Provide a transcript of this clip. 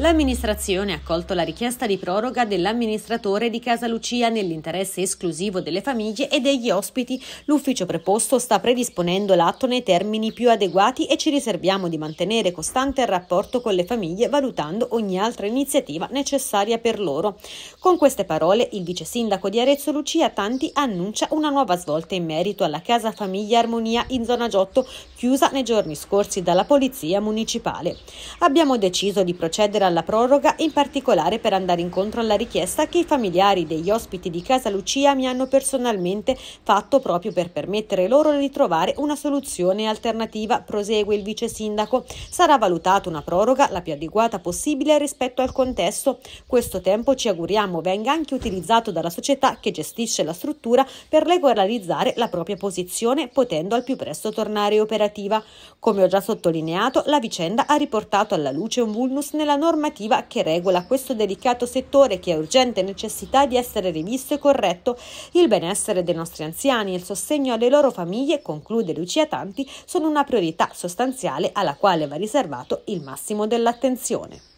L'amministrazione ha accolto la richiesta di proroga dell'amministratore di Casa Lucia nell'interesse esclusivo delle famiglie e degli ospiti. L'ufficio preposto sta predisponendo l'atto nei termini più adeguati e ci riserviamo di mantenere costante il rapporto con le famiglie valutando ogni altra iniziativa necessaria per loro. Con queste parole il vice sindaco di Arezzo Lucia Tanti annuncia una nuova svolta in merito alla Casa Famiglia Armonia in zona Giotto, chiusa nei giorni scorsi dalla Polizia Municipale. Abbiamo deciso di procedere alla proroga, in particolare per andare incontro alla richiesta che i familiari degli ospiti di Casa Lucia mi hanno personalmente fatto proprio per permettere loro di trovare una soluzione alternativa, prosegue il vice sindaco. Sarà valutata una proroga la più adeguata possibile rispetto al contesto. Questo tempo ci auguriamo venga anche utilizzato dalla società che gestisce la struttura per regolarizzare la propria posizione, potendo al più presto tornare operativa. Come ho già sottolineato, la vicenda ha riportato alla luce un vulnus nella norma normativa che regola questo delicato settore che ha urgente necessità di essere rivisto e corretto. Il benessere dei nostri anziani e il sostegno alle loro famiglie, conclude Lucia Tanti, sono una priorità sostanziale alla quale va riservato il massimo dell'attenzione.